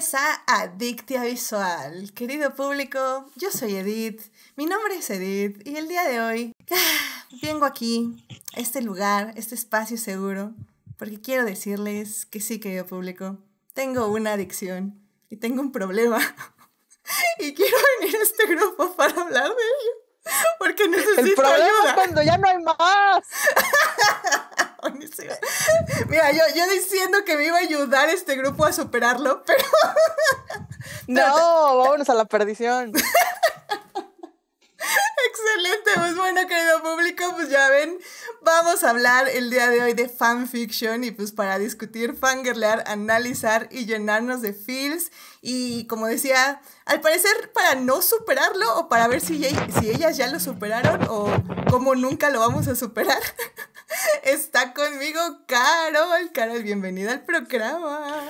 Bienvenidos a Adictia Visual. Querido público, yo soy Edith, mi nombre es Edith y el día de hoy vengo aquí, a este lugar, este espacio seguro, porque quiero decirles que sí, querido público, tengo una adicción y tengo un problema y quiero venir a este grupo para hablar de ello, porque necesito El problema es cuando ya no hay más. Mira, yo, yo diciendo que me iba a ayudar este grupo a superarlo, pero. no, vámonos a la perdición. Excelente, pues bueno, querido público, pues ya ven, vamos a hablar el día de hoy de fanfiction y pues para discutir, fangirlear, analizar y llenarnos de feels y como decía, al parecer para no superarlo o para ver si, si ellas ya lo superaron o cómo nunca lo vamos a superar. Está conmigo Carol. Carol, bienvenida al programa.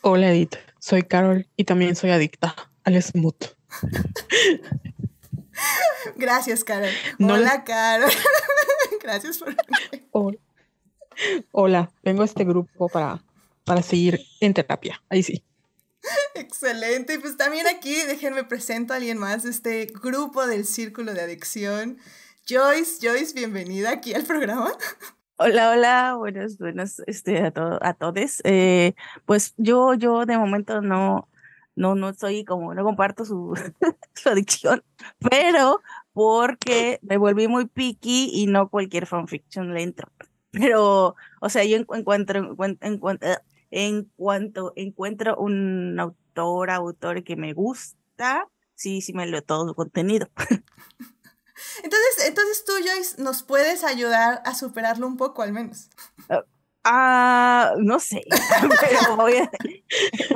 Hola Edith, soy Carol y también soy adicta al smooth. Gracias, Carol. No Hola, la... Carol. Gracias por. Hola. Hola, vengo a este grupo para, para seguir en terapia. Ahí sí. Excelente. Y pues también aquí, déjenme presento a alguien más de este grupo del Círculo de Adicción. Joyce, Joyce, bienvenida aquí al programa. Hola, hola, buenas, buenas este, a, todos, a todos. Eh, pues yo, yo de momento no, no, no soy como, no comparto su, su adicción, pero porque me volví muy picky y no cualquier fanfiction le entro. Pero, o sea, yo encuentro, encuentro, en cuanto encuentro un autor, autor que me gusta, sí, sí me leo todo su contenido. Entonces, entonces tú, Joyce, nos puedes ayudar a superarlo un poco al menos. Ah, no sé, pero voy a,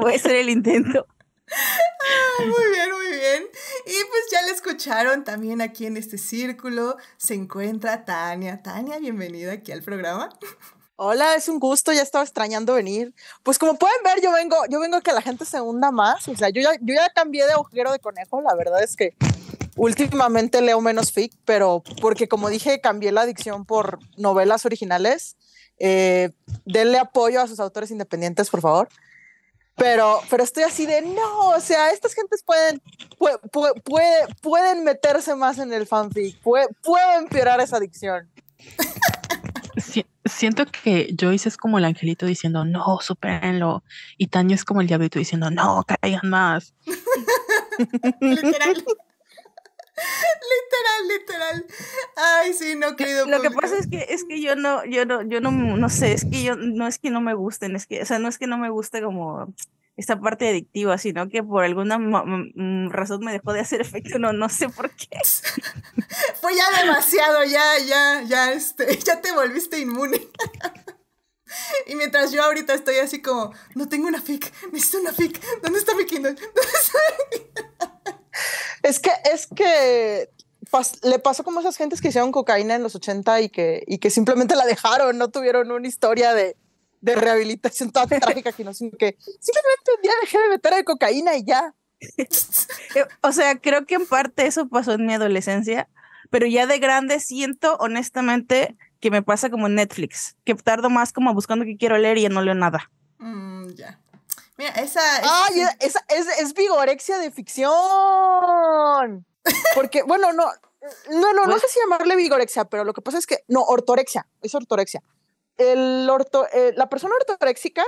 voy a hacer el intento. Ah, muy bien, muy bien. Y pues ya la escucharon también aquí en este círculo. Se encuentra Tania. Tania, bienvenida aquí al programa. Hola, es un gusto, ya estaba extrañando venir. Pues como pueden ver, yo vengo, yo vengo que la gente se hunda más. O sea, yo ya, yo ya cambié de agujero de conejo, la verdad es que últimamente leo menos fic, pero porque como dije, cambié la adicción por novelas originales. Eh, denle apoyo a sus autores independientes, por favor. Pero, pero estoy así de, no, o sea, estas gentes pueden, pueden meterse más en el fanfic, pueden, empeorar esa adicción. siento que Joyce es como el angelito diciendo, no, supérenlo. Y Tanya es como el diablito diciendo, no, caigan más. Literal literal, literal. Ay, sí, no, querido. Lo que pasa es que es que yo no, yo no, yo no, no sé, es que yo no es que no me gusten, es que, o sea, no es que no me guste como esta parte adictiva, sino que por alguna razón me dejó de hacer efecto, no, no sé por qué. Fue ya demasiado, ya, ya, ya, este, ya te volviste inmune. Y mientras yo ahorita estoy así como, no tengo una fic, necesito una fic, ¿dónde está mi Kindle? ¿Dónde está mi Kindle? es que, es que le pasó como esas gentes que hicieron cocaína en los 80 y que, y que simplemente la dejaron, no tuvieron una historia de, de rehabilitación toda trágica, sino que simplemente un día dejé de meter de cocaína y ya. o sea, creo que en parte eso pasó en mi adolescencia, pero ya de grande siento honestamente que me pasa como en Netflix, que tardo más como buscando qué quiero leer y ya no leo nada. Mira, esa. Es... ¡Ay! Ah, esa, es, es vigorexia de ficción. Porque, bueno, no. No, no, pues sé si llamarle vigorexia, pero lo que pasa es que. No, ortorexia. Es ortorexia. Eh, la persona ortorexica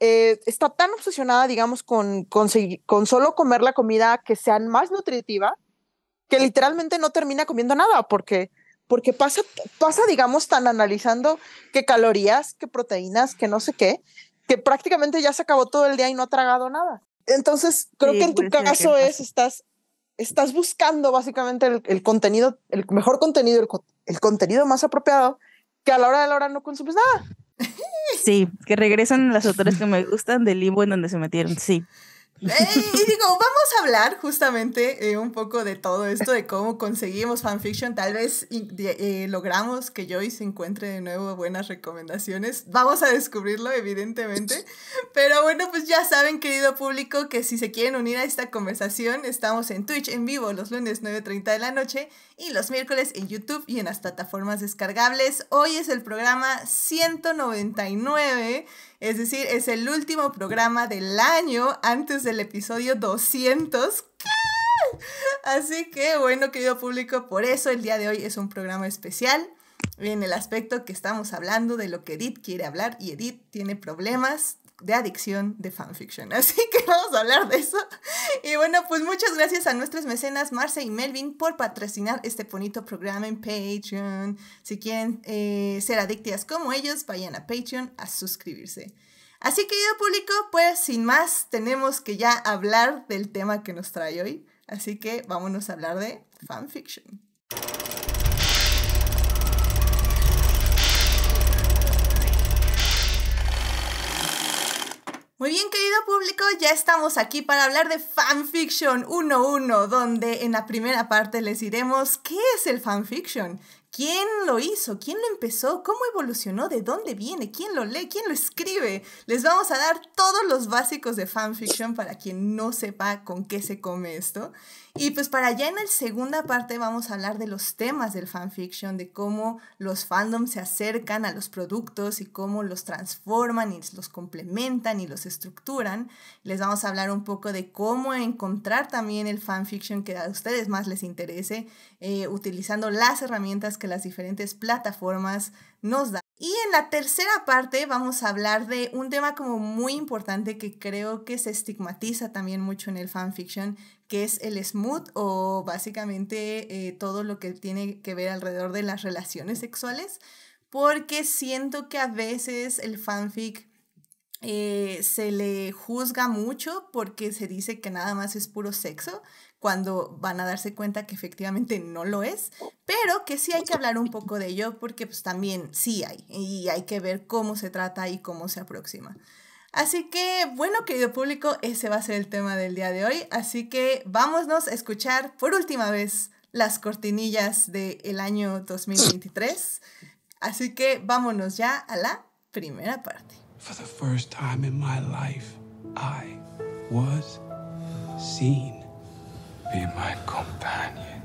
eh, está tan obsesionada, digamos, con, con, solo comer la comida que sea más nutritiva, que literalmente no termina comiendo nada, porque, porque pasa, pasa, digamos, tan analizando qué calorías, qué proteínas, qué no sé qué, que prácticamente ya se acabó todo el día y no ha tragado nada. Entonces, creo que en tu pues, caso es, estás, estás buscando básicamente el, contenido, el mejor contenido, el, el, contenido más apropiado, que a la hora de la hora no consumes nada. Sí, que regresan las autores que me gustan del libro en donde se metieron, sí. Eh, y digo, vamos a hablar justamente eh, un poco de todo esto, de cómo conseguimos fanfiction. Tal vez eh, logramos que Joyce encuentre de nuevo buenas recomendaciones. Vamos a descubrirlo, evidentemente. Pero bueno, pues ya saben, querido público, que si se quieren unir a esta conversación, estamos en Twitch en vivo los lunes 9.30 de la noche y los miércoles en YouTube y en las plataformas descargables. Hoy es el programa 199 es decir, es el último programa del año antes del episodio 200. Así que bueno, querido público, por eso el día de hoy es un programa especial en el aspecto que estamos hablando de lo que Edith quiere hablar y Edith tiene problemas de adicción de fanfiction. Así que vamos a hablar de eso. Y bueno, pues muchas gracias a nuestras mecenas Marce y Melvin por patrocinar este bonito programa en Patreon. Si quieren eh, ser adictas como ellos, vayan a Patreon a suscribirse. Así que, querido público, pues sin más, tenemos que ya hablar del tema que nos trae hoy. Así que vámonos a hablar de fanfiction. Muy bien, querido público, ya estamos aquí para hablar de Fanfiction 1.1, donde en la primera parte les diremos qué es el fanfiction, quién lo hizo, quién lo empezó, cómo evolucionó, de dónde viene, quién lo lee, quién lo escribe. Les vamos a dar todos los básicos de fanfiction para quien no sepa con qué se come esto. Y pues para allá en la segunda parte vamos a hablar de los temas del fanfiction, de cómo los fandoms se acercan a los productos y cómo los transforman y los complementan y los estructuran. Les vamos a hablar un poco de cómo encontrar también el fanfiction que a ustedes más les interese, eh, utilizando las herramientas que las diferentes plataformas nos dan. Y en la tercera parte vamos a hablar de un tema como muy importante que creo que se estigmatiza también mucho en el fanfiction, que es el smooth o básicamente eh, todo lo que tiene que ver alrededor de las relaciones sexuales, porque siento que a veces el fanfic eh, se le juzga mucho porque se dice que nada más es puro sexo, cuando van a darse cuenta que efectivamente no lo es, pero que sí hay que hablar un poco de ello porque pues también sí hay y hay que ver cómo se trata y cómo se aproxima. Así que bueno, querido público, ese va a ser el tema del día de hoy, así que vámonos a escuchar por última vez las cortinillas del año 2023. Así que vámonos ya a la primera parte. For the first time in my life, I was seen. Be my companion.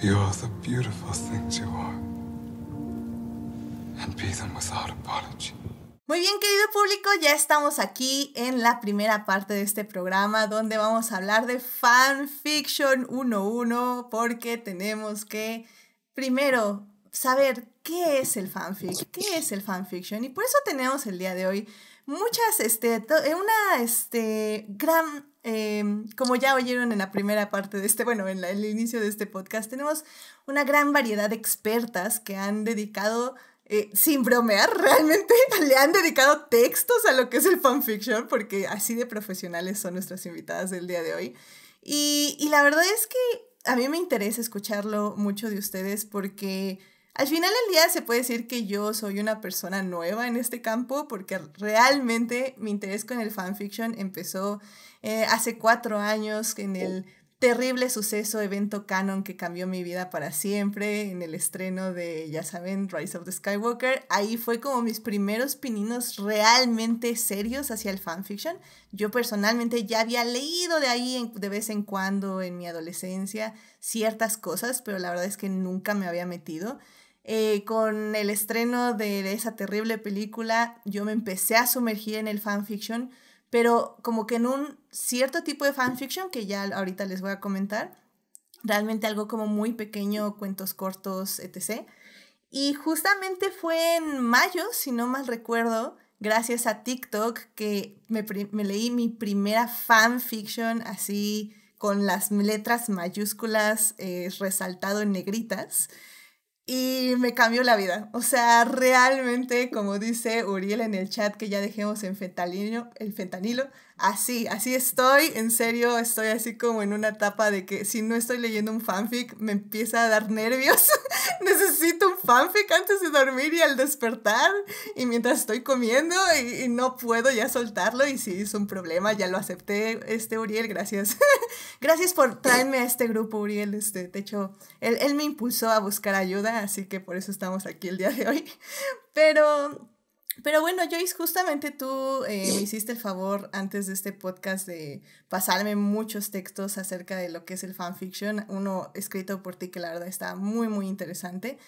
Be all the beautiful things you are. And be them without apology. Muy bien, querido público, ya estamos aquí en la primera parte de este programa donde vamos a hablar de fanfiction 1.1 porque tenemos que primero saber qué es el fanfic, qué es el fanfiction y por eso tenemos el día de hoy muchas, este, una, este, gran Em, como ya oyeron en la primera parte de este, bueno, en el inicio de este podcast, tenemos una gran variedad de expertas que han dedicado, eh, sin bromear, realmente le han dedicado textos a lo que es el fanfiction, porque así de profesionales son nuestras invitadas del día de hoy. Y, y la verdad es que a mí me interesa escucharlo mucho de ustedes porque... Al final del día se puede decir que yo soy una persona nueva en este campo porque realmente mi interés con el fanfiction empezó eh, hace cuatro años en oh. el terrible suceso, evento canon que cambió mi vida para siempre, en el estreno de, ya saben, Rise of the Skywalker. Ahí fue como mis primeros pininos realmente serios hacia el fanfiction. Yo personalmente ya había leído de ahí de vez en cuando en mi adolescencia ciertas cosas, pero la verdad es que nunca me había metido. Eh, con el estreno de esa terrible película, yo me empecé a sumergir en el fanfiction pero como que en un cierto tipo de fanfiction que ya ahorita les voy a comentar, realmente algo como muy pequeño, cuentos cortos, etc. Y justamente fue en mayo, si no mal recuerdo, gracias a TikTok, que me, leí mi primera fanfiction así con las letras mayúsculas eh, resaltado en negritas y me cambió la vida. O sea, realmente, como dice Uriel en el chat que ya dejemos en el fentanilo, así, así estoy, en serio, estoy así como en una etapa de que si no estoy leyendo un fanfic me empieza a dar nervios, necesito un fanfic antes de dormir y al despertar y mientras estoy comiendo y, no puedo ya soltarlo y si es un problema, ya lo acepté, este Uriel, gracias, gracias por traerme a este grupo Uriel, este, de hecho, él me impulsó a buscar ayuda, así que por eso estamos aquí el día de hoy, pero pero bueno, Joyce, justamente tú eh, me hiciste el favor antes de este podcast de pasarme muchos textos acerca de lo que es el fanfiction, uno escrito por ti que la verdad está muy, muy interesante.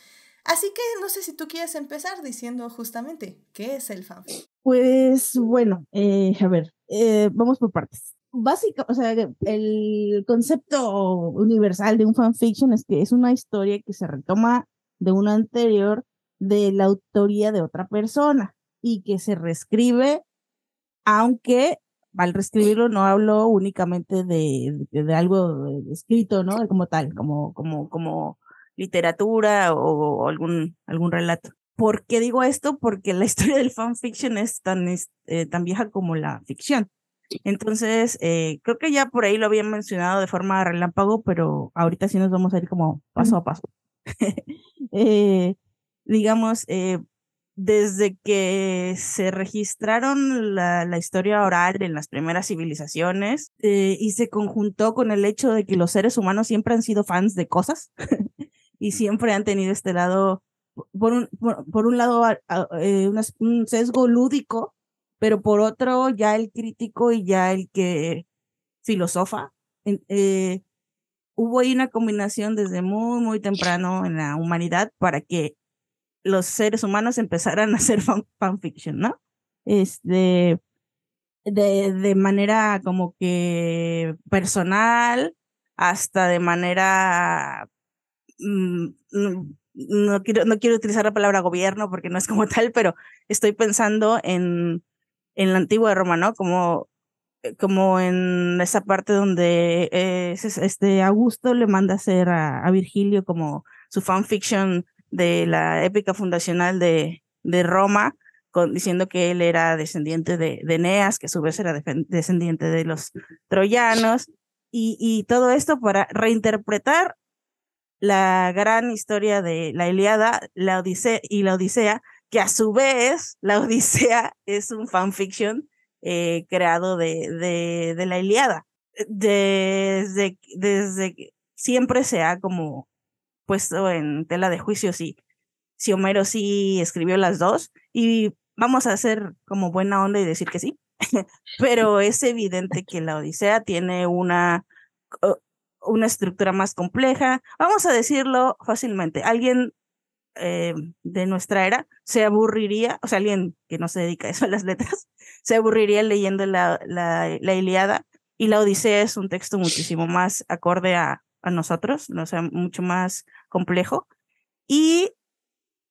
Así que no sé si tú quieres empezar diciendo justamente qué es el fanfiction. Pues bueno, eh, a ver, eh, vamos por partes. Básico, o sea, el concepto universal de un fanfiction es que es una historia que se retoma de una anterior de la autoría de otra persona y que se reescribe, aunque al reescribirlo no hablo únicamente de, de, algo escrito, ¿no? Como tal, como, como, como literatura o, algún, algún relato. ¿Por qué digo esto? Porque la historia del fanfiction es tan, eh, tan vieja como la ficción. Entonces, eh, creo que ya por ahí lo habían mencionado de forma relámpago, pero ahorita sí nos vamos a ir como paso a paso. Eh, digamos, desde que se registraron la, historia oral en las primeras civilizaciones eh, y se conjuntó con el hecho de que los seres humanos siempre han sido fans de cosas y siempre han tenido este lado, por un, por, un lado, eh, un sesgo lúdico, pero por otro ya el crítico y ya el que filosofa. Eh, hubo ahí una combinación desde muy, muy temprano en la humanidad para que los seres humanos empezaran a hacer fanfiction, ¿no? Este, de, de manera como que personal, hasta de manera... Mm, no quiero, no quiero utilizar la palabra gobierno porque no es como tal, pero estoy pensando en, en la antigua Roma, ¿no? Como, eh, como en esa parte donde eh, este Augusto le manda hacer a Virgilio como su fanfiction de la épica fundacional de, de Roma, diciendo que él era descendiente de, de Eneas, que a su vez era descendiente de los troyanos, y, todo esto para reinterpretar la gran historia de la Iliada la Odisea, y la Odisea, que a su vez la Odisea es un fanfiction eh, creado de, de, la Iliada. Desde, desde siempre se ha como puesto en tela de juicio si, si Homero sí escribió las dos y vamos a hacer como buena onda y decir que sí, pero es evidente que la Odisea tiene una, una estructura más compleja. Vamos a decirlo fácilmente, alguien eh, de nuestra era se aburriría, o sea, alguien que no se dedica a eso a las letras, se aburriría leyendo la, la, Iliada y la Odisea es un texto muchísimo más acorde a, a nosotros, ¿no? sea, mucho más complejo. Y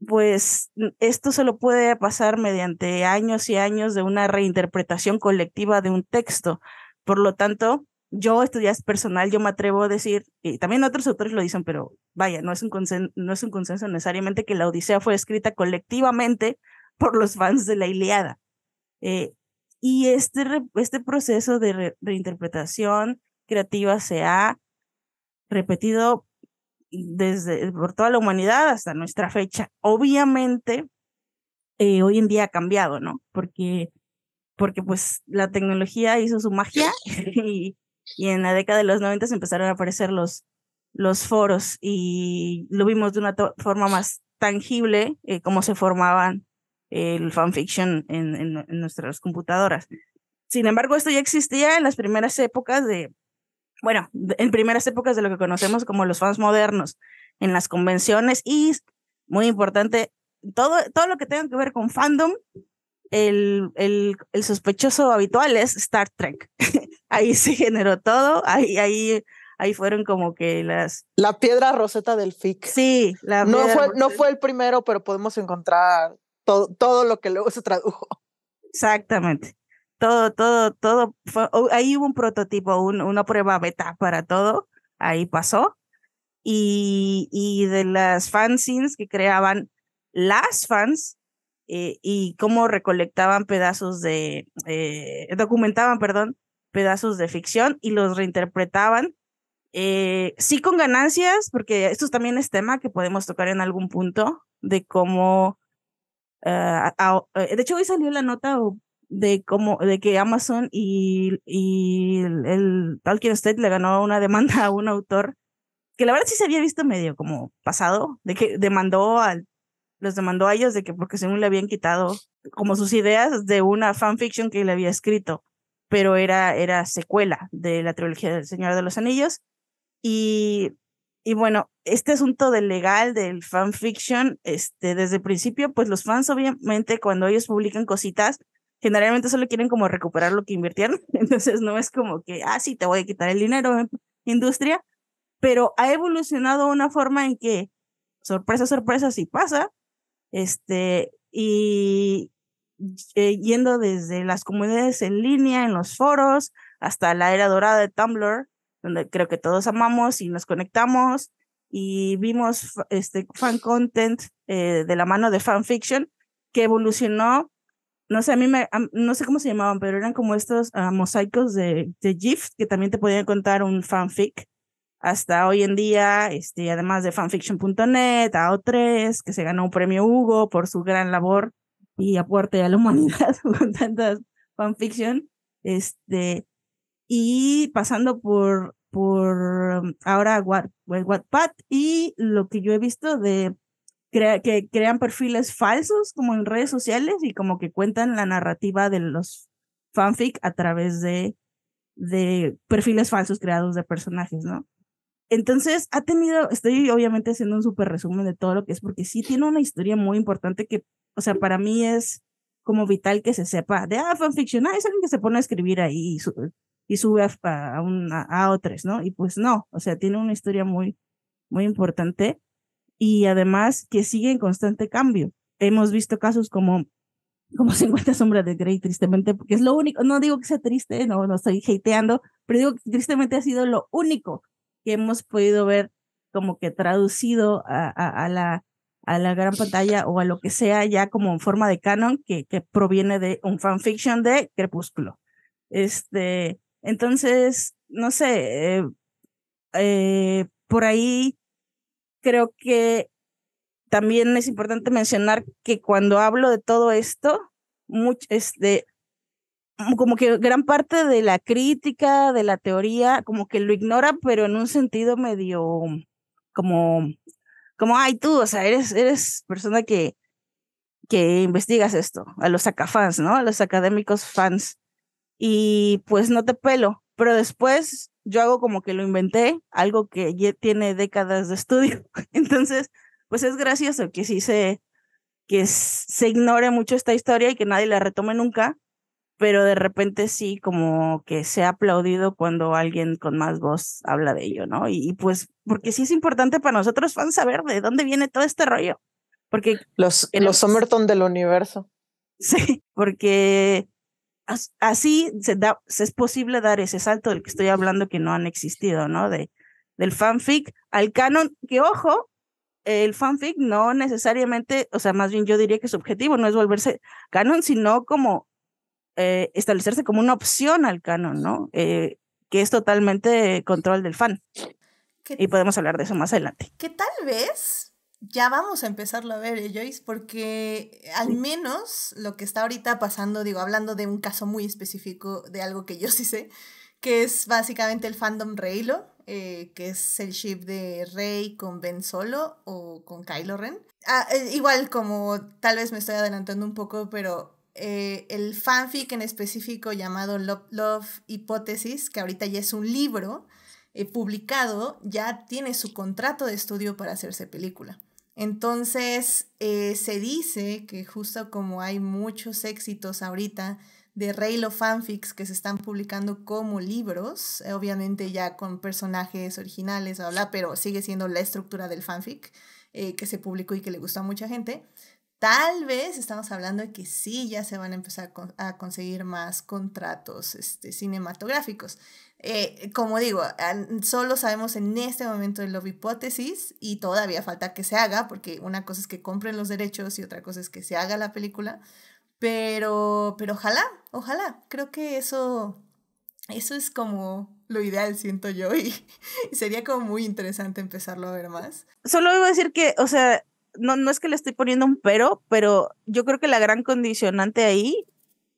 pues esto se lo puede pasar mediante años y años de una reinterpretación colectiva de un texto. Por lo tanto, yo, estudias personal, yo me atrevo a decir, y también otros autores lo dicen, pero vaya, no es un, no es un consenso necesariamente que la Odisea fue escrita colectivamente por los fans de la Iliada. Eh, y este, este proceso de reinterpretación creativa se ha repetido desde por toda la humanidad hasta nuestra fecha. Obviamente, eh, hoy en día ha cambiado, ¿no? Porque, porque pues la tecnología hizo su magia y, en la década de los 90 empezaron a aparecer los, los foros y lo vimos de una forma más tangible, eh, cómo se formaban eh, el fanfiction en, en nuestras computadoras. Sin embargo, esto ya existía en las primeras épocas de, bueno, en primeras épocas de lo que conocemos como los fans modernos, en las convenciones y, muy importante, todo, todo lo que tenga que ver con fandom, el, sospechoso habitual es Star Trek. ahí se generó todo, ahí, ahí, ahí fueron como que las... La piedra roseta del FIC. Sí, la no fue, no fue el primero, pero podemos encontrar todo lo que luego se tradujo. Exactamente todo, todo, todo, oh, ahí hubo un prototipo, una prueba beta para todo, ahí pasó. Y, de las fanzines que creaban las fans eh, y cómo recolectaban pedazos de, eh, documentaban, perdón, pedazos de ficción y los reinterpretaban. Eh, sí con ganancias, porque esto también es tema que podemos tocar en algún punto, de cómo de hecho, hoy salió la nota, o de cómo, de que Amazon y, y el, el Talking le ganó una demanda a un autor que la verdad sí se había visto medio como pasado, de que demandó al, los demandó a ellos de que porque según le habían quitado como sus ideas de una fanfiction que le había escrito, pero era, era secuela de la trilogía del Señor de los Anillos. Y, bueno, este asunto del legal, del fanfiction, este, desde el principio, pues los fans obviamente cuando ellos publican cositas, generalmente solo quieren como recuperar lo que invirtieron, entonces no es como que, ah, sí, te voy a quitar el dinero, industria, pero ha evolucionado una forma en que, sorpresa, sorpresa, sí pasa, este, y yendo desde las comunidades en línea, en los foros, hasta la era dorada de Tumblr, donde creo que todos amamos y nos conectamos y vimos este fan content eh, de la mano de fanfiction que evolucionó no sé, a mí me, no sé cómo se llamaban, pero eran como estos ah, mosaicos de, de GIF que también te podían contar un fanfic. Hasta hoy en día, este, además de fanfiction.net, AO3, que se ganó un premio Hugo por su gran labor y aporte a la humanidad con tantas fanfiction. Este, y pasando por, por ahora Wattpad y lo que yo he visto de que crean perfiles falsos como en redes sociales y como que cuentan la narrativa de los fanfic a través de, de perfiles falsos creados de personajes, ¿no? Entonces, ha tenido, estoy obviamente haciendo un súper resumen de todo lo que es, porque sí tiene una historia muy importante que, o sea, para mí es como vital que se sepa de, ah, fanfiction, ah, es alguien que se pone a escribir ahí y, sube a, a, a otros, ¿no? Y pues no, o sea, tiene una historia muy, muy importante y además que sigue en constante cambio. Hemos visto casos como como 50 sombras de Grey, tristemente, porque es lo único, no digo que sea triste, no, no estoy hateando, pero digo que tristemente ha sido lo único que hemos podido ver como que traducido a, a, la, a la gran pantalla o a lo que sea ya como en forma de canon que, que proviene de un fanfiction de Crepúsculo. Este, entonces, no sé, eh, eh, por ahí creo que también es importante mencionar que cuando hablo de todo esto, este, mm, como que gran parte de la crítica, de la teoría, como que lo ignora, pero en un sentido medio como, como, ay, tú, o sea, eres, eres persona que, que investigas esto, a los acafans, ¿no? A los académicos fans. Y pues no te pelo, pero después yo hago como que lo inventé, algo que ya tiene décadas de estudio. Entonces, pues es gracioso que sí se, que se ignore mucho esta historia y que nadie la retome nunca, pero de repente sí como que se ha aplaudido cuando alguien con más voz habla de ello, ¿no? Y, pues porque sí es importante para nosotros fans saber de dónde viene todo este rollo, porque los, los Somerton del universo. Sí, porque así se da, es posible dar ese salto del que estoy hablando que no han existido, ¿no? De, del fanfic al canon, que ojo, el fanfic no necesariamente, o sea, más bien yo diría que su objetivo no es volverse canon, sino como eh, establecerse como una opción al canon, ¿no? Eh, que es totalmente control del fan. y podemos hablar de eso más adelante. Que tal vez ya vamos a empezarlo a ver, ¿eh, Joyce, porque eh, al menos lo que está ahorita pasando, digo, hablando de un caso muy específico de algo que yo sí sé, que es básicamente el fandom Reylo, eh, que es el ship de Rey con Ben Solo o con Kylo Ren. Ah, igual como tal vez me estoy adelantando un poco, pero el fanfic en específico llamado Love, Love Hypothesis, que ahorita ya es un libro publicado, ya tiene su contrato de estudio para hacerse película. Entonces, eh, se dice que justo como hay muchos éxitos ahorita de Rey of fanfics que se están publicando como libros, eh, obviamente ya con personajes originales, bla, pero sigue siendo la estructura del fanfic eh, que se publicó y que le gustó a mucha gente. Tal vez estamos hablando de que sí, ya se van a empezar a, conseguir más contratos este, cinematográficos. Eh, como digo, solo sabemos en este momento de Love hipótesis y todavía falta que se haga, porque una cosa es que compren los derechos y otra cosa es que se haga la película, pero, pero ojalá, ojalá, creo que eso, eso es como lo ideal, siento yo, y, sería como muy interesante empezarlo a ver más. Solo debo decir que, o sea, no, no es que le estoy poniendo un pero, pero yo creo que la gran condicionante ahí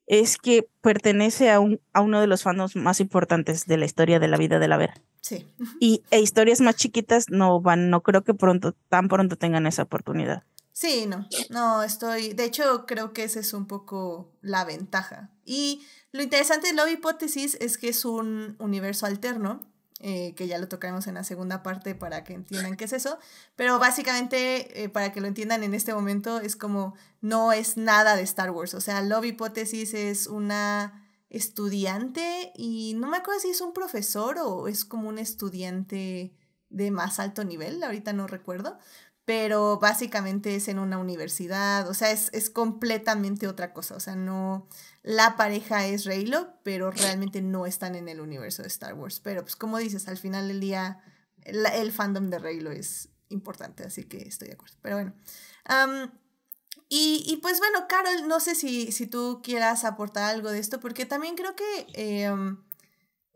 es que pertenece a, un, a uno de los fanos más importantes de la historia de la vida de la Vera. Sí. Y e historias más chiquitas no van, no creo que pronto, tan pronto tengan esa oportunidad. Sí, no, no estoy. De hecho, creo que esa es un poco la ventaja. Y lo interesante de Love Hipótesis es que es un universo alterno eh, que ya lo tocaremos en la segunda parte para que entiendan qué es eso, pero básicamente eh, para que lo entiendan en este momento es como no es nada de Star Wars, o sea, Love Hipótesis es una estudiante y no me acuerdo si es un profesor o es como un estudiante de más alto nivel, ahorita no recuerdo, pero básicamente es en una universidad, o sea, es, completamente otra cosa, o sea, no, la pareja es Reylo, pero realmente no están en el universo de Star Wars, pero pues como dices, al final del día, el, fandom de Reylo es importante, así que estoy de acuerdo, pero bueno. y, pues bueno, Carol, no sé si, si, tú quieras aportar algo de esto, porque también creo que... Em,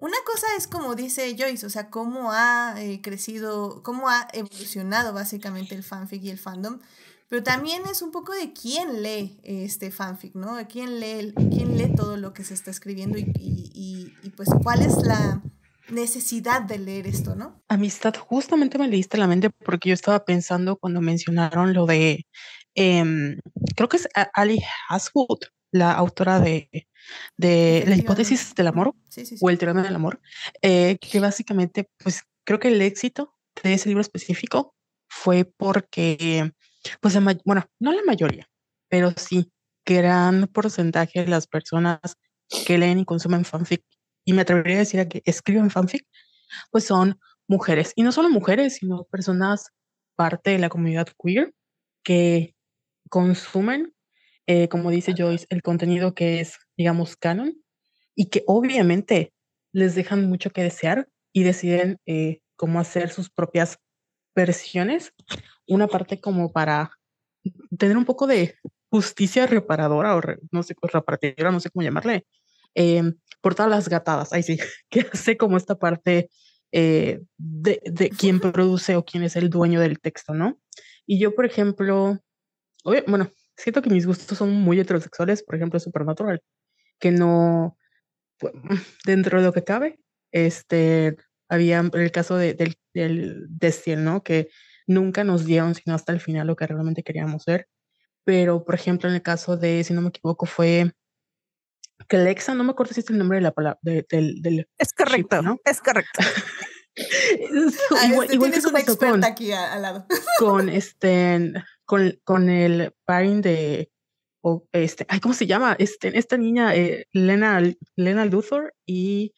una cosa es como dice Joyce, o sea, cómo ha eh, crecido, cómo ha evolucionado básicamente el fanfic y el fandom, pero también es un poco de quién lee este fanfic, ¿no? ¿Quién lee, quién lee todo lo que se está escribiendo y, y, pues cuál es la necesidad de leer esto, ¿no? Amistad, justamente me leíste la mente porque yo estaba pensando cuando mencionaron lo de, em, creo que es Ali Haswood, la autora de de la hipótesis del amor o el teorema del amor, eh, que básicamente, pues creo que el éxito de ese libro específico fue porque, pues, bueno, no la mayoría, pero sí gran porcentaje de las personas que leen y consumen fanfic, y me atrevería a decir a que escriben fanfic, pues son mujeres, y no solo mujeres, sino personas parte de la comunidad queer que consumen eh, como dice Joyce, el contenido que es, digamos, canon y que obviamente les dejan mucho que desear y deciden eh, cómo hacer sus propias versiones. Una parte como para tener un poco de justicia reparadora o no sé, pues, parte no sé cómo llamarle, em, por todas las gatadas, ahí sí, que hace como esta parte eh, de, de quién produce o quién es el dueño del texto, ¿no? Y yo, por ejemplo, bueno, siento que mis gustos son muy heterosexuales, por ejemplo, Supernatural, que no, pues, dentro de lo que cabe, este, había el caso de, del, del Destiel, ¿no? Que nunca nos dieron, sino hasta el final, lo que realmente queríamos ser. Pero, por ejemplo, en el caso de, si no me equivoco, fue que no me acuerdo si es el nombre de la palabra, del, del, Es correcto, ¿no? Es correcto. Ah, igual, este, una experta aquí al lado. con este, con, el pairing de, este, ay, ¿cómo se llama? Este, esta niña, eh, Lena, Luthor y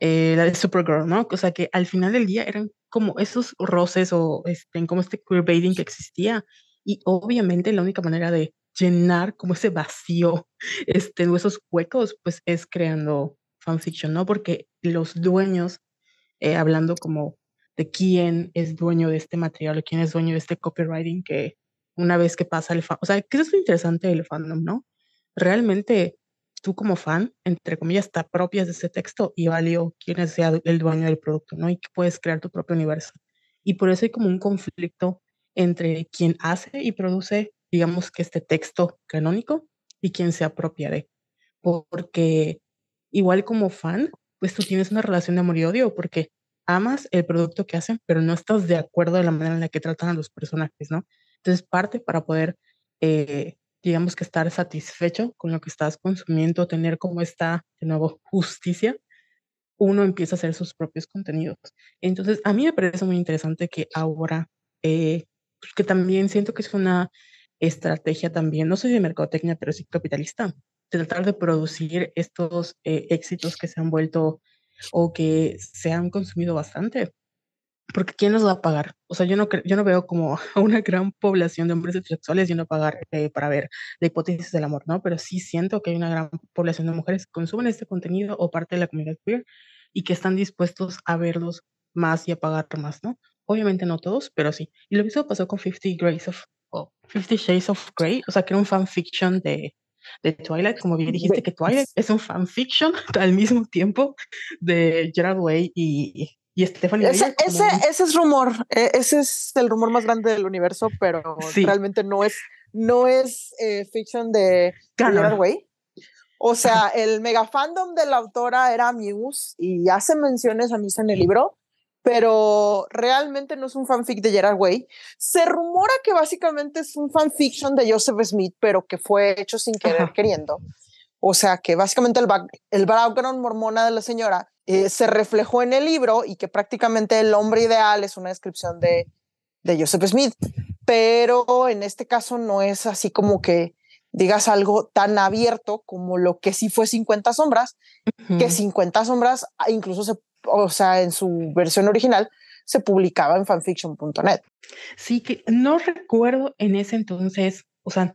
eh, la de Supergirl, ¿no? O sea que al final del día eran como esos roces o este, como este queerbaiting que existía. Y obviamente la única manera de llenar como ese vacío, este, esos huecos, pues es creando fanfiction, ¿no? Porque los dueños, eh, hablando como de quién es dueño de este material o quién es dueño de este copywriting que una vez que pasa el fan. O sea, que eso es lo interesante del fandom, ¿no? Realmente tú como fan, entre comillas, te apropias de ese texto y valió quién sea el dueño del producto, ¿no? Y que puedes crear tu propio universo. Y por eso hay como un conflicto entre quien hace y produce, digamos que este texto canónico y quien se apropia de. Porque igual como fan, pues tú tienes una relación de amor y odio porque amas el producto que hacen, pero no estás de acuerdo de la manera en la que tratan a los personajes, ¿no? Entonces, parte para poder, eh, digamos que estar satisfecho con lo que estás consumiendo, tener como esta, de nuevo, justicia, uno empieza a hacer sus propios contenidos. Entonces, a mí me parece muy interesante que ahora, eh, pues, que también siento que es una estrategia también, no soy de mercadotecnia, pero sí capitalista, de tratar de producir estos eh, éxitos que se han vuelto o que se han consumido bastante porque ¿quién nos va a pagar? O sea, yo no, yo no veo como a una gran población de hombres heterosexuales y a pagar eh, para ver la hipótesis del amor, ¿no? Pero sí siento que hay una gran población de mujeres que consumen este contenido o parte de la comunidad queer y que están dispuestos a verlos más y a pagar más, ¿no? Obviamente no todos, pero sí. Y lo mismo pasó con Fifty of, Shades of Grey, o sea, que era un fanfiction de, de Twilight, como bien dijiste que Twilight es un fanfiction al mismo tiempo de Gerard Way y, ese, ese, es rumor, e, ese es el rumor más grande del universo, pero realmente no es, no es eh, fiction de Gerard Way. O sea, el mega fandom de la autora era Muse y hace menciones a Muse en el libro, pero realmente no es un fanfic de Gerard Way. Se rumora que básicamente es un fanfiction de Joseph Smith, pero que fue hecho sin querer queriendo. O sea que básicamente el, background mormona de la señora eh, se reflejó en el libro y que prácticamente el hombre ideal es una descripción de, de Joseph Smith. Pero en este caso no es así como que digas algo tan abierto como lo que sí fue 50 sombras, que 50 sombras ah, incluso se, o sea, en su versión original se publicaba en fanfiction.net. Sí, que no recuerdo en ese entonces, o sea,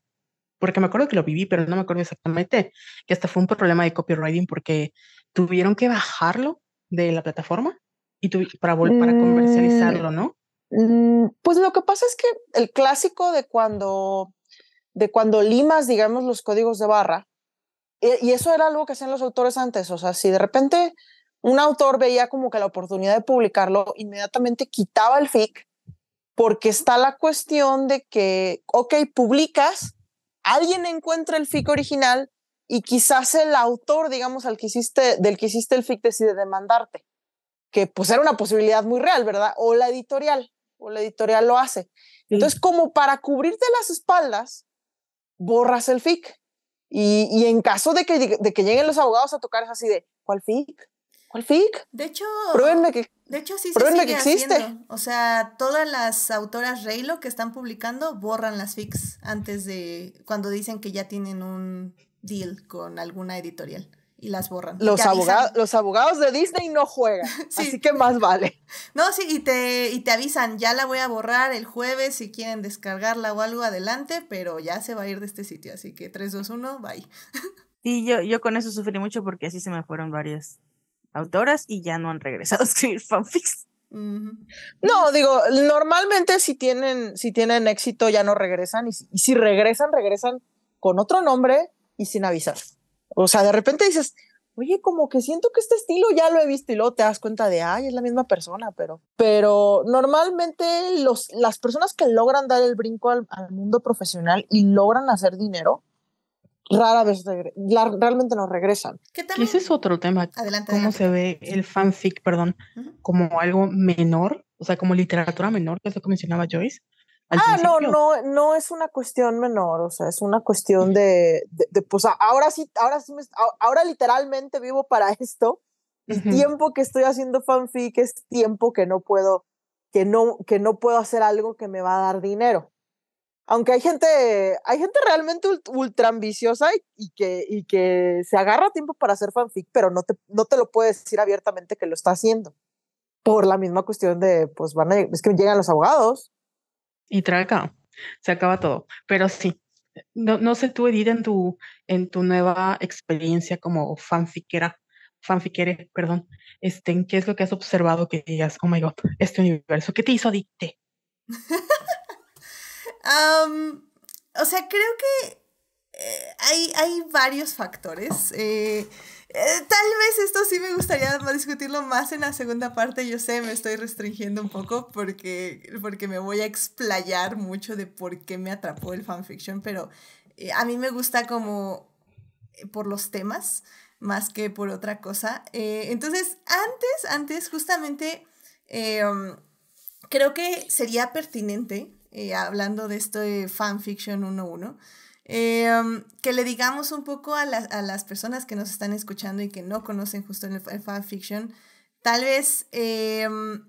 porque me acuerdo que lo viví, pero no me acuerdo exactamente, que hasta fue un problema de copywriting porque tuvieron que bajarlo de la plataforma y para, para mm, comercializarlo, ¿no? Mm, pues lo que pasa es que el clásico de cuando, de cuando limas, digamos, los códigos de barra, eh, y eso era algo que hacían los autores antes, o sea, si de repente un autor veía como que la oportunidad de publicarlo, inmediatamente quitaba el FIC, porque está la cuestión de que, ok, publicas, alguien encuentra el fic original y quizás el autor, digamos, al que hiciste, del que hiciste el fic decide demandarte, que pues era una posibilidad muy real, ¿verdad? O la editorial, o la editorial lo hace. Entonces, como para cubrirte las espaldas, borras el fic. Y, en caso de que, de que lleguen los abogados a tocar, es así de, ¿cuál fic? ¿Cuál fic? De hecho, pruébenme que, de hecho, sí, se que existe. O sea, todas las autoras Reilo que están publicando borran las fics antes de cuando dicen que ya tienen un deal con alguna editorial y las borran. Los, abogados, los abogados de Disney no juegan, así que más vale. No, sí, y te, y te avisan, ya la voy a borrar el jueves si quieren descargarla o algo adelante, pero ya se va a ir de este sitio, así que 3, 2, 1, bye. Sí, yo, yo con eso sufrí mucho porque así se me fueron varias autoras y ya no han regresado a escribir fanfics. No, pues digo, normalmente si tienen, si tienen éxito ya no regresan y si, regresan, regresan con otro nombre y sin avisar. O sea, de repente dices, oye, como que siento que este estilo ya lo he visto y luego te das cuenta de, ay, es la misma persona, pero, pero normalmente los, las personas que logran dar el brinco al mundo profesional y logran hacer dinero, rara vez realmente nos regresan. Ese es otro tema. Adelante. Cómo se ve el fanfic, perdón, como algo menor, o sea, como literatura menor, que es lo que mencionaba Joyce. Ah, no, no, no es una cuestión menor, o sea, es una cuestión de, de, pues ahora sí, ahora sí, me, ahora literalmente vivo para esto. el Tiempo que estoy haciendo fanfic es tiempo que no puedo, que no, que no puedo hacer algo que me va a dar dinero aunque hay gente, hay gente realmente ultra ambiciosa y, que, y que se agarra tiempo para hacer fanfic, pero no te, no te lo puede decir abiertamente que lo está haciendo. Por la misma cuestión de, pues van es que llegan los abogados. Y trae acá se acaba todo. Pero sí, no, no sé tú, Edith, en tu, en tu nueva experiencia como fanfiquera fanfiquere, perdón, este, ¿qué es lo que has observado que digas, oh my god, este universo, ¿qué te hizo adicte? o sea, creo que eh, hay, hay, varios factores. Eh, eh, tal vez esto sí me gustaría discutirlo más en la segunda parte. Yo sé, me estoy restringiendo un poco porque, porque me voy a explayar mucho de por qué me atrapó el fanfiction, pero a mí me gusta como por los temas más que por otra cosa. entonces, antes, antes justamente, em, creo que sería pertinente eh, hablando de esto de fanfiction 1.1, em, que le digamos un poco a, a, las personas que nos están escuchando y que no conocen justo el, el fanfiction, tal vez em,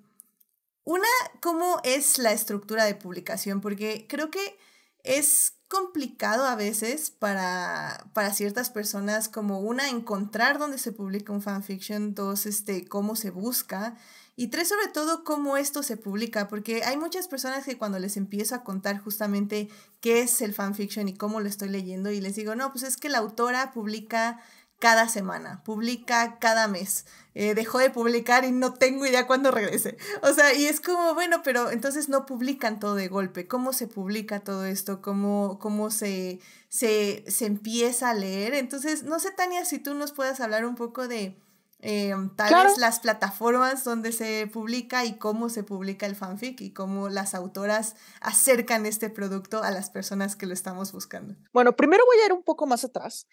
una, cómo es la estructura de publicación, porque creo que es complicado a veces para, para ciertas personas como una, encontrar dónde se publica un fanfiction, dos, este, cómo se busca, y tres, sobre todo, cómo esto se publica, porque hay muchas personas que cuando les empiezo a contar justamente qué es el fanfiction y cómo lo estoy leyendo, y les digo, no, pues es que la autora publica cada semana, publica cada mes, eh, dejó de publicar y no tengo idea cuándo regrese. O sea, y es como, bueno, pero entonces no publican todo de golpe, cómo se publica todo esto, cómo, cómo se, se, se empieza a leer. Entonces, no sé, Tania, si tú nos puedas hablar un poco de eh, tal vez las plataformas donde se publica y cómo se publica el fanfic y cómo las autoras acercan este producto a las personas que lo estamos buscando. Bueno, primero voy a ir un poco más atrás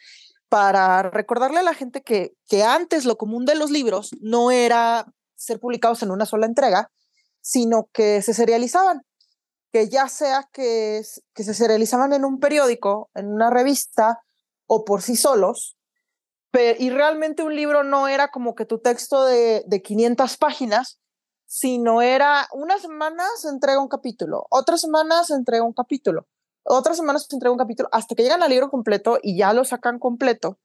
para recordarle a la gente que, que antes lo común de los libros no era ser publicados en una sola entrega, sino que se serializaban, que ya sea que, que se serializaban en un periódico, en una revista o por sí solos, y realmente un libro no era como que tu texto de, de 500 páginas, sino era una semana se entrega un capítulo, otra semana se entrega un capítulo, otra semana se entrega un capítulo, hasta que llegan al libro completo y ya lo sacan completo.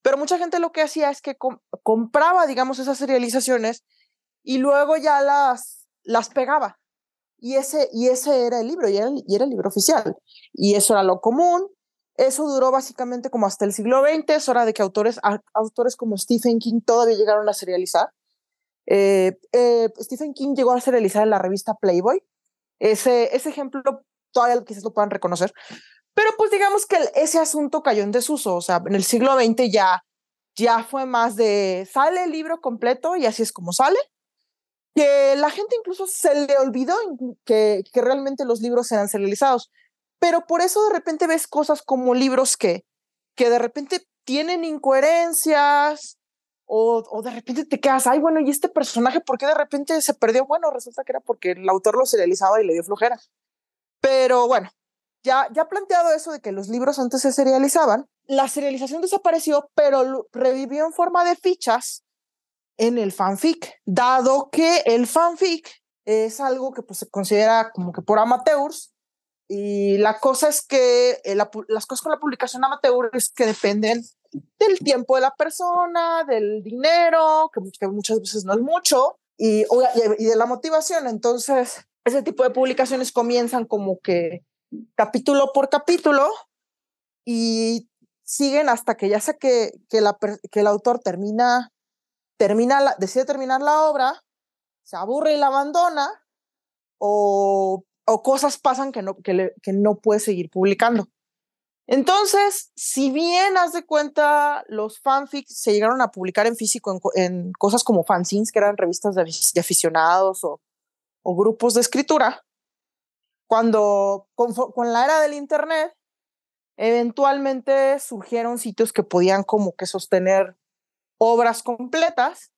Pero mucha gente lo que hacía es que compraba, digamos, esas serializaciones y luego ya las, las pegaba. Y ese, y ese era el libro, y y era el libro oficial. Y eso era lo común, eso duró básicamente como hasta el siglo XX, es hora de que autores, autores como Stephen King todavía llegaron a serializar. Eh, eh, Stephen King llegó a serializar en la revista Playboy. Ese, ese ejemplo todavía quizás lo puedan reconocer, pero pues digamos que ese asunto cayó en desuso, o sea, en el siglo XX ya, ya fue más de sale el libro completo y así es como sale, que la gente incluso se le olvidó que, que realmente los libros eran serializados. Pero por eso de repente ves cosas como libros que, que de repente tienen incoherencias o, de repente te quedas, ay, bueno, ¿y este personaje por qué de repente se perdió? Bueno, resulta que era porque el autor lo serializaba y le dio flojera. Pero bueno, ya, ya planteado eso de que los libros antes se serializaban, la serialización desapareció, pero revivió en forma de fichas en el fanfic, dado que el fanfic es algo que pues, se considera como que por amateurs, y la cosa es que eh, las cosas con la publicación amateur es que dependen del tiempo de la persona, del dinero, que, muchas veces no es mucho, y, de la motivación. Entonces, ese tipo de publicaciones comienzan como que capítulo por capítulo y siguen hasta que ya sé que, que, el autor termina, termina decide terminar la obra, se aburre y la abandona, o o cosas pasan que no, que, no puedes seguir publicando. Entonces, si bien haz de cuenta, los fanfics se llegaron a publicar en físico en, cosas como fanzines, que eran revistas de, aficionados o, grupos de escritura, cuando con, con, la era del Internet, eventualmente surgieron sitios que podían como que sostener obras completas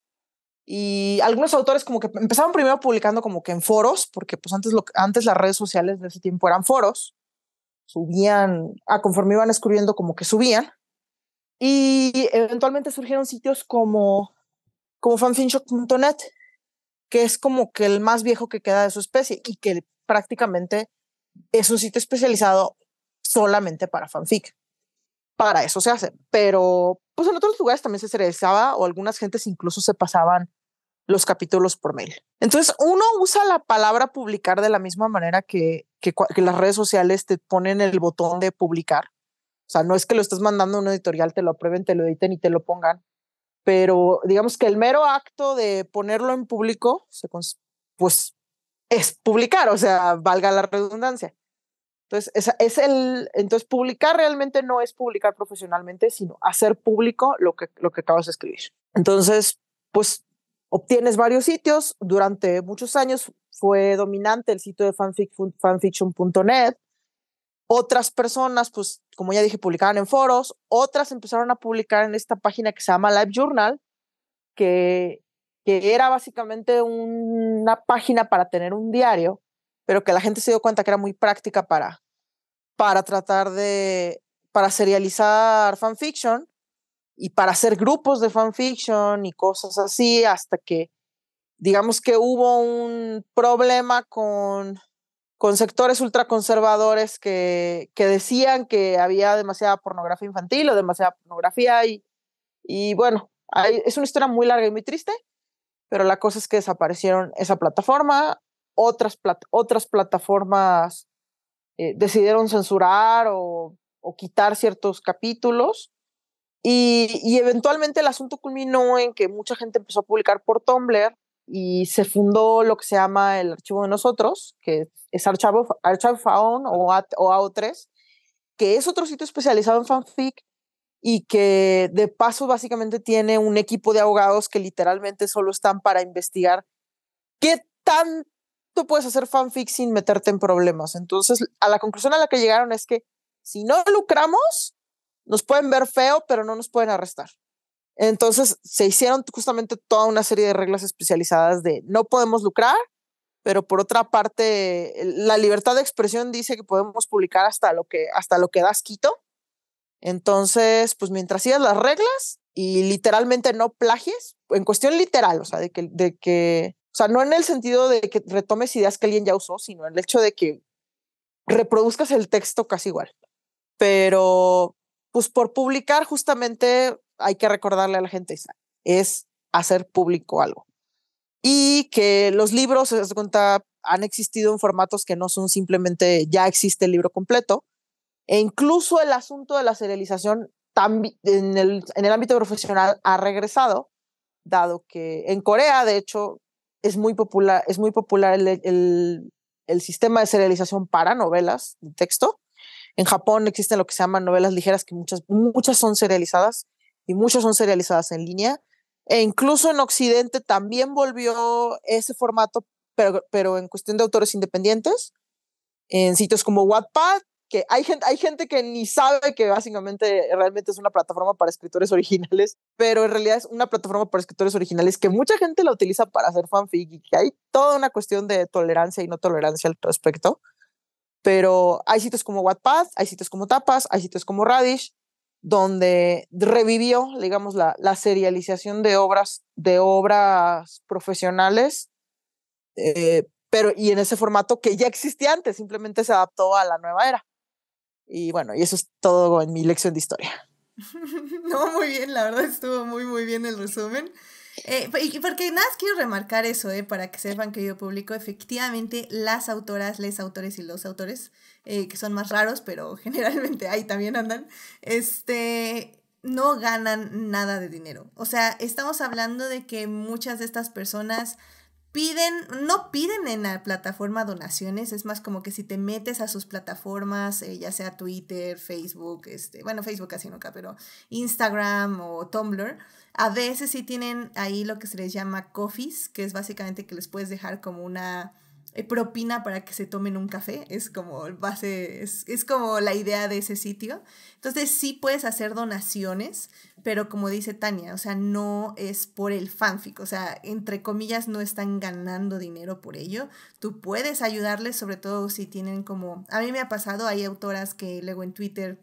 y algunos autores como que empezaron primero publicando como que en foros, porque pues antes, lo, antes las redes sociales de ese tiempo eran foros, subían, a ah, conforme iban escribiendo como que subían, y eventualmente surgieron sitios como, como fanfiction.net, que es como que el más viejo que queda de su especie y que prácticamente es un sitio especializado solamente para fanfic. Para eso se hace, pero pues en otros lugares también se realizaba o algunas gentes incluso se pasaban los capítulos por mail. Entonces, uno usa la palabra publicar de la misma manera que, que, las redes sociales te ponen el botón de publicar. O sea, no es que lo estés mandando a un editorial, te lo aprueben, te lo editen y te lo pongan. Pero digamos que el mero acto de ponerlo en público, pues es publicar, o sea, valga la redundancia. Entonces, es, el, entonces, publicar realmente no es publicar profesionalmente, sino hacer público lo que, lo que acabas de escribir. Entonces, pues Obtienes varios sitios, durante muchos años fue dominante el sitio de fanfiction.net, otras personas, pues como ya dije, publicaban en foros, otras empezaron a publicar en esta página que se llama Live Journal, que, que era básicamente una página para tener un diario, pero que la gente se dio cuenta que era muy práctica para, para tratar de, para serializar fanfiction y para hacer grupos de fanfiction y cosas así, hasta que digamos que hubo un problema con, con sectores ultraconservadores que, que decían que había demasiada pornografía infantil o demasiada pornografía y, y bueno, es una historia muy larga y muy triste, pero la cosa es que desaparecieron esa plataforma, otras, otras plataformas eh, decidieron censurar o, o quitar ciertos capítulos y, eventualmente el asunto culminó en que mucha gente empezó a publicar por Tumblr y se fundó lo que se llama el archivo de nosotros, que es Archive, Found o, o AO3, que es otro sitio especializado en fanfic y que de paso básicamente tiene un equipo de abogados que literalmente solo están para investigar qué tanto puedes hacer fanfic sin meterte en problemas. Entonces, a la conclusión a la que llegaron es que si no lucramos, nos pueden ver feo, pero no nos pueden arrestar. Entonces se hicieron justamente toda una serie de reglas especializadas de no podemos lucrar, pero por otra parte la libertad de expresión dice que podemos publicar hasta lo que hasta lo que das quito. Entonces, pues mientras sigas las reglas y literalmente no plagies, en cuestión literal, o sea, de que, de que, o sea, no en el sentido de que retomes ideas que alguien ya usó, sino en el hecho de que reproduzcas el texto casi igual. Pero pues por publicar justamente hay que recordarle a la gente, es hacer público algo. Y que los libros, se cuenta, han existido en formatos que no son simplemente ya existe el libro completo. E incluso el asunto de la serialización en el, en el ámbito profesional ha regresado, dado que en Corea, de hecho, es muy popular, es muy popular el sistema de serialización para novelas de texto en Japón existen lo que se llaman novelas ligeras, que muchas, muchas son serializadas y muchas son serializadas en línea. E incluso en Occidente también volvió ese formato, pero, pero en cuestión de autores independientes, en sitios como Wattpad, que hay gente, hay gente que ni sabe que básicamente realmente es una plataforma para escritores originales, pero en realidad es una plataforma para escritores originales que mucha gente la utiliza para hacer fanfic y que hay toda una cuestión de tolerancia y no tolerancia al respecto pero hay sitios como Wattpad, hay sitios como Tapas, hay sitios como Radish, donde revivió, digamos, la, la serialización de obras, de obras profesionales, eh, pero y en ese formato que ya existía antes, simplemente se adaptó a la nueva era. Y bueno, y eso es todo en mi lección de historia. No, muy bien, la verdad estuvo muy, muy bien el resumen. Eh, porque nada más quiero remarcar eso, eh, para que sepan, querido público, efectivamente las autoras, les autores y los autores, eh, que son más raros, pero generalmente ahí también andan, este, no ganan nada de dinero. O sea, estamos hablando de que muchas de estas personas piden, no piden en la plataforma donaciones, es más como que si te metes a sus plataformas, eh, ya sea Twitter, Facebook, este, bueno, Facebook casi nunca, pero Instagram o Tumblr, a veces sí tienen ahí lo que se les llama coffees, que es básicamente que les puedes dejar como una eh, propina para que se tomen un café, es como base, es, como la idea de ese sitio. Entonces sí puedes hacer donaciones, pero como dice Tania, o sea, no es por el fanfic, o sea, entre comillas no están ganando dinero por ello. Tú puedes ayudarles, sobre todo si tienen como, a mí me ha pasado, hay autoras que luego en Twitter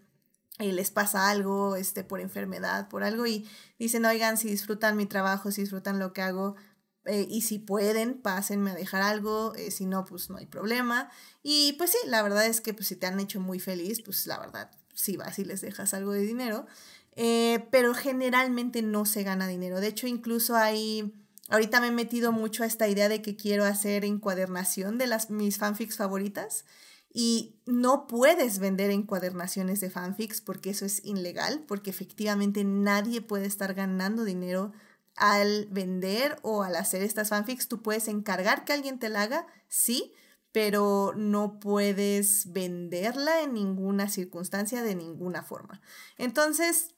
eh, les pasa algo, este, por enfermedad, por algo, y dicen, oigan, si disfrutan mi trabajo, si disfrutan lo que hago, eh, y si pueden, pásenme a dejar algo, eh, si no, pues no hay problema. Y pues sí, la verdad es que pues, si te han hecho muy feliz, pues la verdad, sí vas y les dejas algo de dinero. Eh, pero generalmente no se gana dinero. De hecho, incluso hay, ahorita me he metido mucho a esta idea de que quiero hacer encuadernación de las, mis fanfics favoritas. Y no puedes vender encuadernaciones de fanfics porque eso es ilegal, porque efectivamente nadie puede estar ganando dinero al vender o al hacer estas fanfics, tú puedes encargar que alguien te la haga, sí, pero no puedes venderla en ninguna circunstancia, de ninguna forma. Entonces,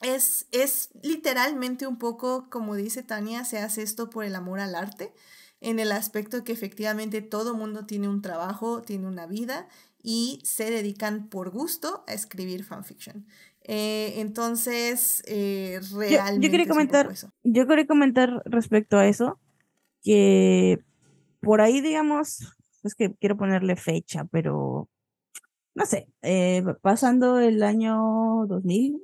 es, literalmente un poco, como dice Tania, se hace esto por el amor al arte, en el aspecto que efectivamente todo mundo tiene un trabajo, tiene una vida y se dedican por gusto a escribir fanfiction. Eh, entonces, eh, realmente. Yo, quería comentar, yo quería comentar respecto a eso, que por ahí, digamos, es que quiero ponerle fecha, pero no sé, eh, pasando el año 2000,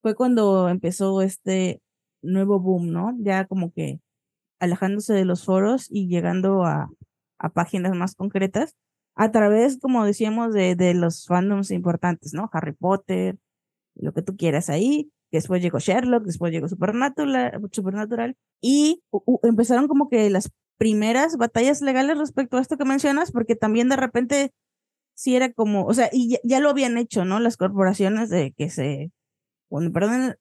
fue cuando empezó este nuevo boom, ¿no? Ya como que alejándose de los foros y llegando a, páginas más concretas a través, como decíamos, de, de los fandoms importantes, ¿no? Harry Potter, lo que tú quieras ahí. Después llegó Sherlock, después llegó Supernatural, Supernatural y empezaron como que las primeras batallas legales respecto a esto que mencionas, porque también de repente sí era como, o sea, y ya, lo habían hecho, ¿no? Las corporaciones de que se, bueno, perdón,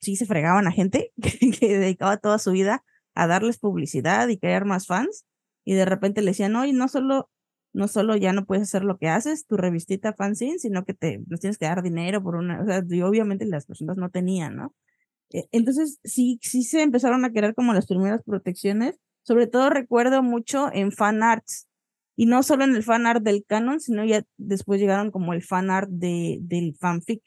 sí se fregaban a gente que, que dedicaba toda su vida a darles publicidad y crear más fans, y de repente le decían, no, y no solo no solo ya no puedes hacer lo que haces, tu revistita fanzine, sino que te nos tienes que dar dinero por una, y obviamente las personas no tenían, ¿no? Eh, entonces, sí, sí se empezaron a crear como las primeras protecciones, sobre todo recuerdo mucho en fan arts, y no solo en el fan art del canon, sino ya después llegaron como el fan art de, del fanfic.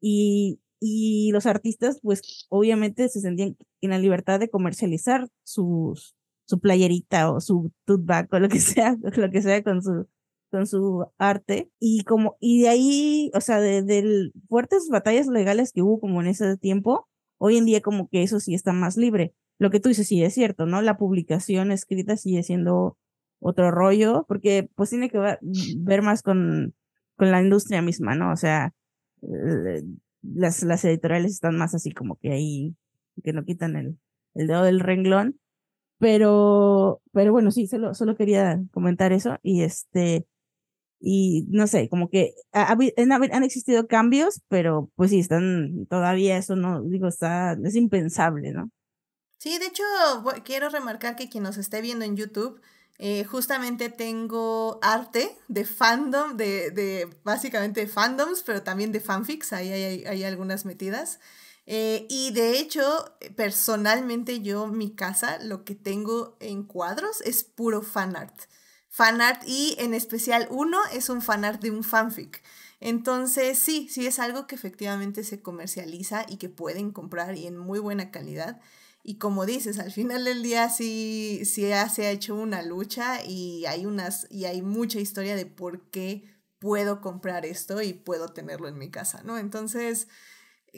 Y, y los artistas, pues obviamente se sentían en la libertad de comercializar sus, su playerita o su tote o lo que sea, lo que sea con su con su arte y como y de ahí, o sea, de, fuertes batallas legales que hubo como en ese tiempo, hoy en día como que eso sí está más libre. Lo que tú dices sí es cierto, ¿no? La publicación escrita sigue siendo otro rollo porque pues tiene que ver más con con la industria misma, ¿no? O sea, eh, las, las editoriales están más así como que ahí, que no quitan el, el dedo del renglón. Pero, pero bueno, sí, solo, solo quería comentar eso y este, y no sé, como que han existido cambios, pero pues sí, están todavía eso no, digo, está, es impensable, ¿no? Sí, de hecho, quiero remarcar que quien nos esté viendo en YouTube, eh, justamente tengo arte de fandom, de, de básicamente fandoms, pero también de fanfics, ahí hay, hay, hay algunas metidas. Eh, y de hecho, eh, personalmente yo, mi casa, lo que tengo en cuadros es puro fanart. Fanart y en especial uno es un fanart de un fanfic. Entonces, sí, sí es algo que efectivamente se comercializa y que pueden comprar y en muy buena calidad. Y como dices, al final del día sí, sí se ha hecho una lucha y hay, unas, y hay mucha historia de por qué puedo comprar esto y puedo tenerlo en mi casa, ¿no? Entonces,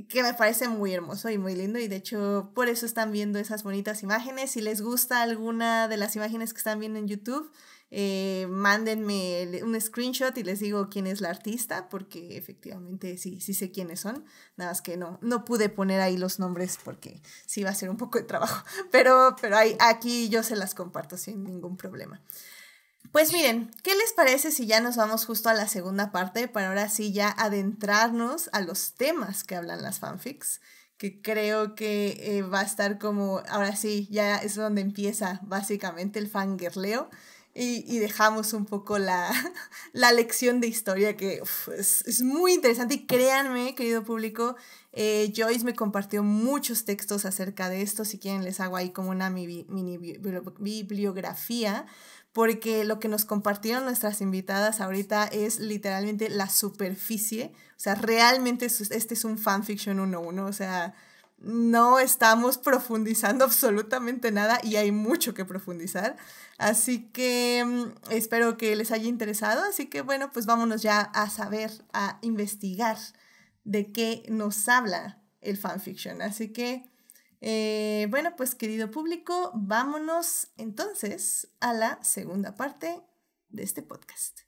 que me parece muy hermoso y muy lindo y de hecho por eso están viendo esas bonitas imágenes. Si les gusta alguna de las imágenes que están viendo en YouTube, eh, mándenme un screenshot y les digo quién es la artista, porque efectivamente sí, sé quiénes son, nada más que no, no pude poner ahí los nombres porque sí va a ser un poco de trabajo, pero, pero ahí, aquí yo se las comparto sin ningún problema. Pues miren, ¿qué les parece si ya nos vamos justo a la segunda parte para ahora sí ya adentrarnos a los temas que hablan las fanfics? que creo que eh, va a estar como, ahora sí, ya es donde empieza básicamente el fangirleo, y, dejamos un poco la, lección de historia que es, muy interesante y créanme, querido público, eh, Joyce me compartió muchos textos acerca de esto, si quieren les hago ahí como una mini, bibliografía, porque lo que nos compartieron nuestras invitadas ahorita es literalmente la superficie, o sea, realmente este es un fanfiction a uno, o sea no estamos profundizando absolutamente nada y hay mucho que profundizar. Así que mm, espero que les haya interesado. Así que bueno, pues vámonos ya a saber, a investigar de qué nos habla el fanfiction. Así que, eh, bueno, pues querido público, vámonos entonces a la segunda parte de este podcast.